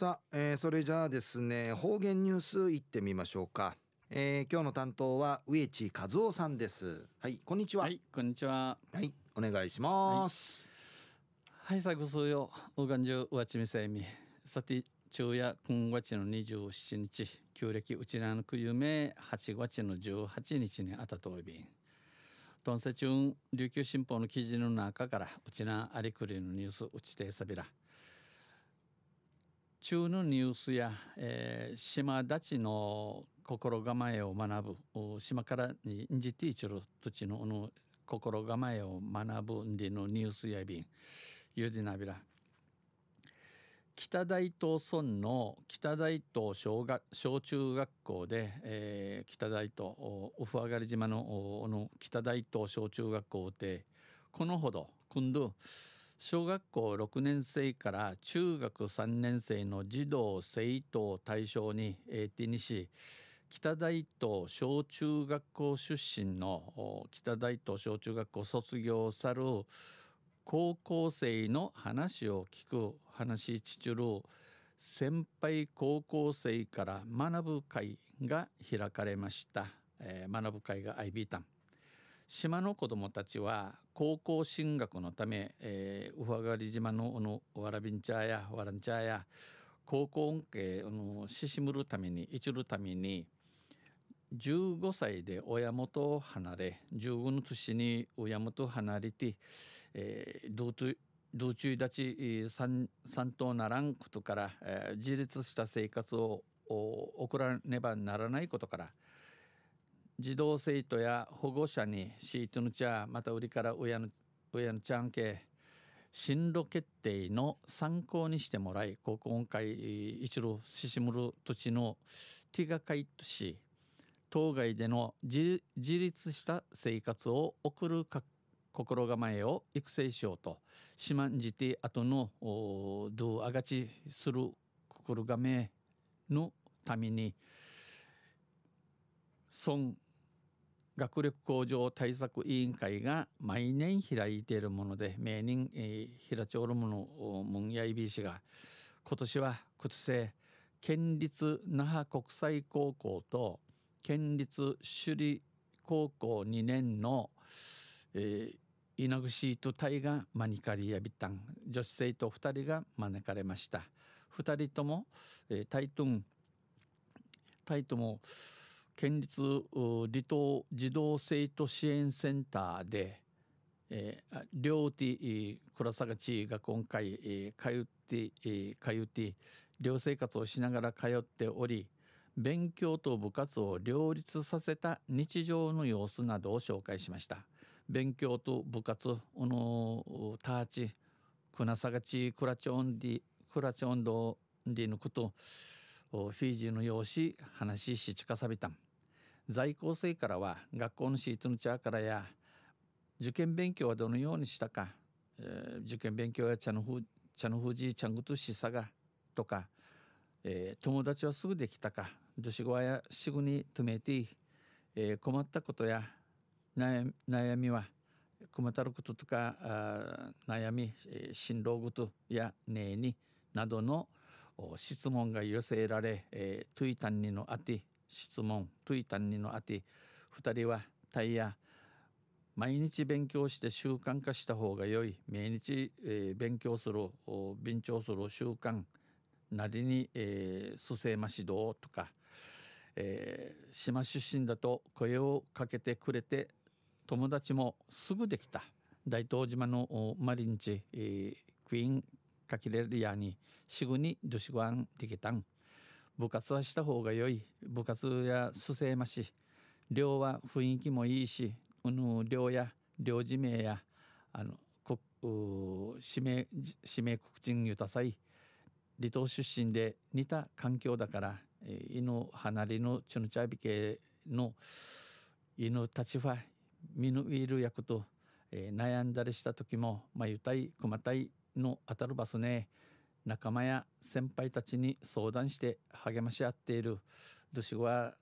さあ、えー、それじゃあですね方言ニュース行ってみましょうか、えー、今日の担当は植地和夫さんですはいこんにちははいこんにちははいお願いします、はい、はい、最後数よおがんじゅうわちみさいみさて昼夜今月の二十七日旧暦うちなのくゆめ8月の十八日にあたといびんとんせちゅん、琉球新報の記事の中からうちなありくりのニュースうちてさびら中のニュースや、えー、島立ちの心構えを学ぶ島からにんじていちゅる土地のの心構えを学ぶんでのニュースやびんゆでなびら北大東村の北大東小学小中学校で、えー、北大東おふあがり島のの北大東小中学校でこのほど今度小学校6年生から中学3年生の児童生徒を対象に AT にし北大東小中学校出身の北大東小中学校卒業さる高校生の話を聞く話ちちる先輩高校生から学ぶ会が開かれました、えー、学ぶ会が IB タン島の子どもたちは高校進学のため、えー、ウファガリ島ののわらびんャーやわらんャーや高校恩恵をししむるためにいちるために15歳で親元を離れ15の年に親元を離れて、道中立ち三等ならんことから、えー、自立した生活を送らねばならないことから児童生徒や保護者にシートのちゃまた売りから親の親のちゃんけ進路決定の参考にしてもらい高校会一路しし村土地のティガカイト市当該での自立した生活を送る心構えを育成しようとしまんじて後のどうあがちする心構えのために孫学力向上対策委員会が毎年開いているもので名人、えー、平町ルムのムンヤイビー氏が今年は屈性県立那覇国際高校と県立首里高校2年の、えー、イナグシート隊がマニカリヤビタン女子生徒2人が招かれました2人とも、えー、タイトンタイトも、県立離島児童生徒支援センターで、えー、両手サガチが今回、えー、通って、えー、通って寮生活をしながら通っており勉強と部活を両立させた日常の様子などを紹介しました勉強と部活のターチクナサガさがちクラチョンディクラチョンドディのことフィジーの様子話ししちかさびたん在校生からは学校のシートのチャーからや受験勉強はどのようにしたか、えー、受験勉強や茶のふ茶のふじちゃんごとしさがとか、えー、友達はすぐできたか女子やしぐにとめて、えー、困ったことや悩悩みは困ったることとかあ悩み、えー、辛労とやねえになどの質問が寄せられ、えー、トゥイタンにのあて質問といたんにのあて2人はタイヤ毎日勉強して習慣化した方が良い毎日、えー、勉強する勉強する習慣なりに、えー、蘇生ましどうとか、えー、島出身だと声をかけてくれて友達もすぐできた大東島のマリンチ、えー、クイーンカキレリアにすぐに女子ごんできたん。部活はした方が良い部活やすせまし寮は雰囲気もいいし、うん、寮や寮地名やあの指名指名国人ゆたさい離島出身で似た環境だから、え犬離れのチュヌチャビ系の犬たちは見ぬいる役と、えー、悩んだりした時もまあゆたいくまたいの当たるバスね仲間や先輩たちに相談して励まし合っている女子は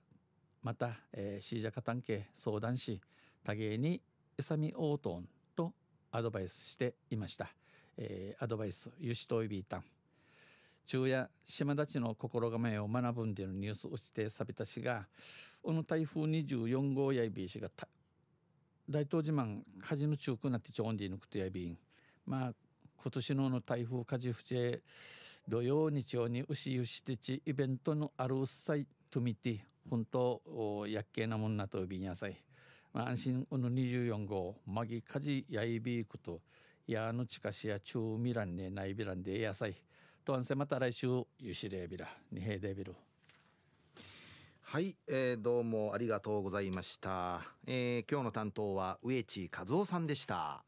また、えー、シージャカタン相談し多芸にエサミオートンとアドバイスしていました、えー、アドバイスユシトイビータン昼夜島立ちの心構えを学ぶんでのニュースをしてさびたしがこの台風24号やいびいしが大東島火事の中くなってちょんでいぬくとやびんまあ今年のの台風火事不正土曜日曜に牛ゆしてちイベントのあるうっさいとみて本当やっけなもんなとびんやさい、まあ、安心うの24号マギ火事やいびいことやのちかしや中未来ねないびらんでやさいとあんせまた来週ゆしれびらにへでびるはい、えー、どうもありがとうございました、えー、今日の担当は植地和夫さんでした